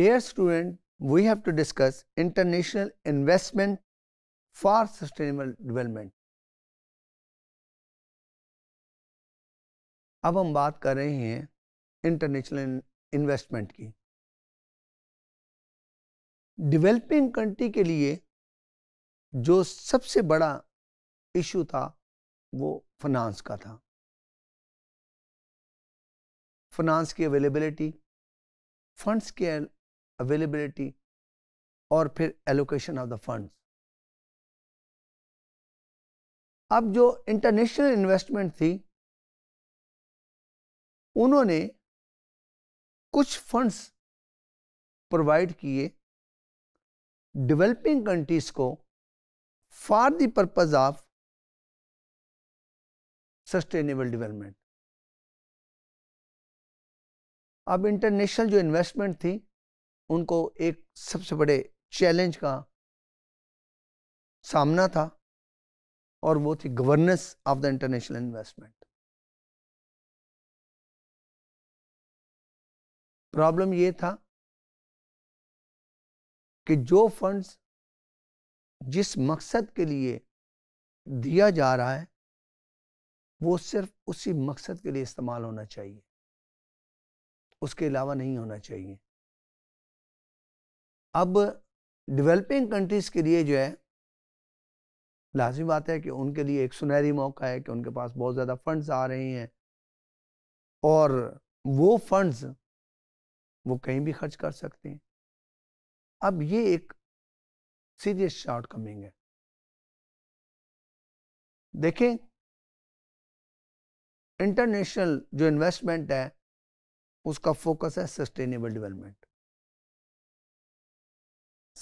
Dear student, we have to discuss international investment for sustainable development. अब हम बात कर रहे हैं इंटरनेशनल इन्वेस्टमेंट की डेवलपिंग कंट्री के लिए जो सबसे बड़ा इशू था वो फाइनेंस का था फाइनेंस की अवेलेबिलिटी फंड्स की अवेलेबिलिटी और फिर एलोकेशन ऑफ द फंड्स अब जो इंटरनेशनल इन्वेस्टमेंट थी उन्होंने कुछ फंड्स प्रोवाइड किए डेवलपिंग कंट्रीज को for the purpose of sustainable development अब इंटरनेशनल जो इन्वेस्टमेंट थी उनको एक सबसे बड़े चैलेंज का सामना था और वो थी governance of the international investment problem ये था कि जो फंड्स जिस मकसद के लिए दिया जा रहा है वो सिर्फ उसी मकसद के लिए इस्तेमाल होना चाहिए उसके अलावा नहीं होना चाहिए अब डेवलपिंग कंट्रीज के लिए जो है लाजमी बात है कि उनके लिए एक सुनहरी मौका है कि उनके पास बहुत ज़्यादा फंड्स आ रहे हैं और वो फंड्स वो कहीं भी खर्च कर सकते हैं अब ये एक सीरियस शॉर्ट कमिंग है देखें इंटरनेशनल जो इन्वेस्टमेंट है उसका फोकस है सस्टेनेबल डेवलपमेंट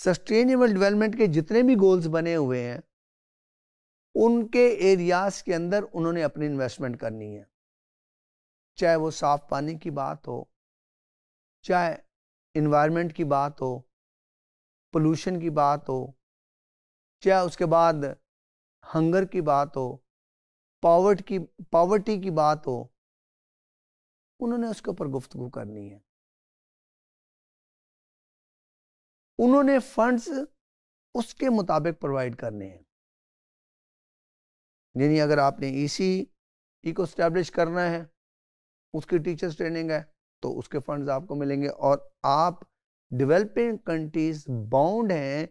सस्टेनेबल डेवलपमेंट के जितने भी गोल्स बने हुए हैं उनके एरियाज के अंदर उन्होंने अपनी इन्वेस्टमेंट करनी है चाहे वो साफ पानी की बात हो चाहे इन्वायरमेंट की बात हो पोल्यूशन की बात हो चाहे उसके बाद हंगर की बात हो पावर्ट की पावर्टी की बात हो उन्होंने उसके ऊपर गुफ्तगु करनी है उन्होंने फंड्स उसके मुताबिक प्रोवाइड करने हैं यानी अगर आपने ईसी e ई को स्टैब्लिश करना है उसकी टीचर्स ट्रेनिंग है तो उसके फंड्स आपको मिलेंगे और आप डेवलपिंग कंट्रीज बाउंड हैं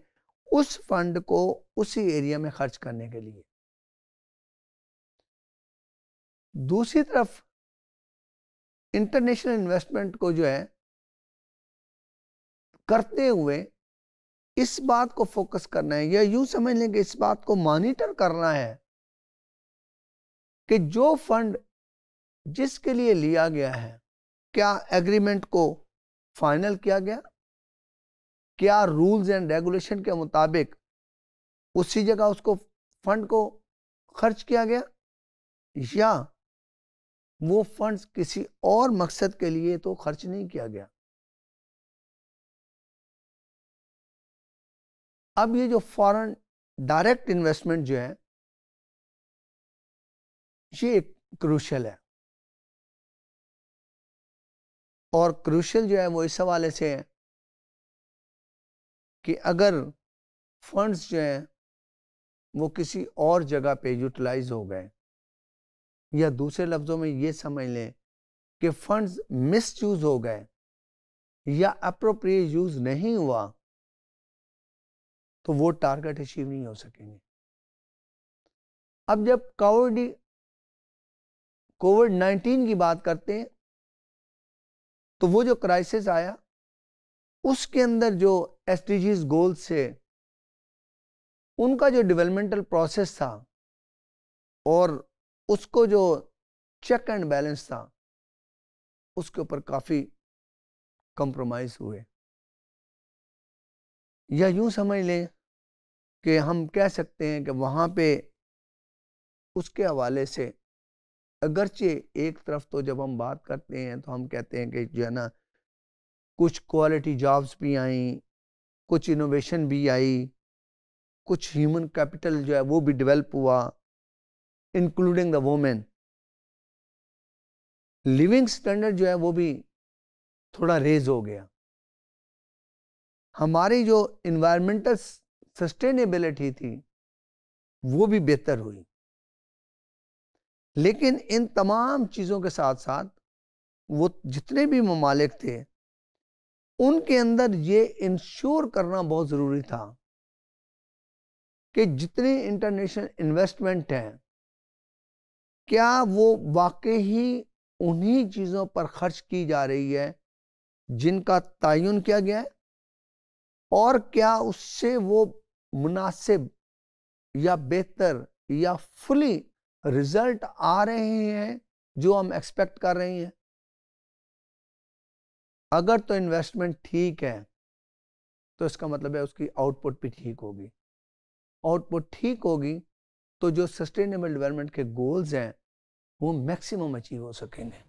उस फंड को उसी एरिया में खर्च करने के लिए दूसरी तरफ इंटरनेशनल इन्वेस्टमेंट को जो है करते हुए इस बात को फोकस करना है या यूं समझ लें कि इस बात को मॉनिटर करना है कि जो फंड जिसके लिए लिया गया है क्या एग्रीमेंट को फाइनल किया गया क्या रूल्स एंड रेगुलेशन के मुताबिक उसी जगह उसको फंड को खर्च किया गया या वो फंड्स किसी और मकसद के लिए तो खर्च नहीं किया गया अब ये जो फॉरेन डायरेक्ट इन्वेस्टमेंट जो है ये एक क्रूशल है और क्रूशल जो है वो इस हवाले से है कि अगर फंड्स जो हैं वो किसी और जगह पे यूटिलाइज हो गए या दूसरे लफ्ज़ों में ये समझ लें कि फंड्स मिसयूज हो गए या अप्रोप्रिय यूज़ नहीं हुआ तो वो टारगेट अचीव नहीं हो सकेंगे अब जब कोविड कोविड नाइन्टीन की बात करते हैं तो वो जो क्राइसिस आया उसके अंदर जो एस गोल्स थे उनका जो डेवलपमेंटल प्रोसेस था और उसको जो चेक एंड बैलेंस था उसके ऊपर काफ़ी कंप्रोमाइज़ हुए या यूं समझ लें कि हम कह सकते हैं कि वहाँ पे उसके हवाले से अगरचे एक तरफ तो जब हम बात करते हैं तो हम कहते हैं कि जो है ना कुछ क्वालिटी जॉब्स भी आई कुछ इनोवेशन भी आई कुछ ह्यूमन कैपिटल जो है वो भी डेवलप हुआ including the women living standard जो है वो भी थोड़ा रेज हो गया हमारी जो इन्वायरमेंटल सस्टेनेबिलिटी थी वो भी बेहतर हुई लेकिन इन तमाम चीज़ों के साथ साथ वो जितने भी ममालिक थे उनके अंदर ये इंश्योर करना बहुत ज़रूरी था कि जितने इंटरनेशनल इन्वेस्टमेंट हैं क्या वो वाकई ही उन्हीं चीज़ों पर खर्च की जा रही है जिनका तयन किया गया है और क्या उससे वो मुनासिब या बेहतर या फुली रिजल्ट आ रहे हैं जो हम एक्सपेक्ट कर रहे हैं अगर तो इन्वेस्टमेंट ठीक है तो इसका मतलब है उसकी आउटपुट भी ठीक होगी आउटपुट ठीक होगी तो जो सस्टेनेबल डेवलपमेंट के गोल्स हैं वो मैक्सिमम अचीव हो सकेंगे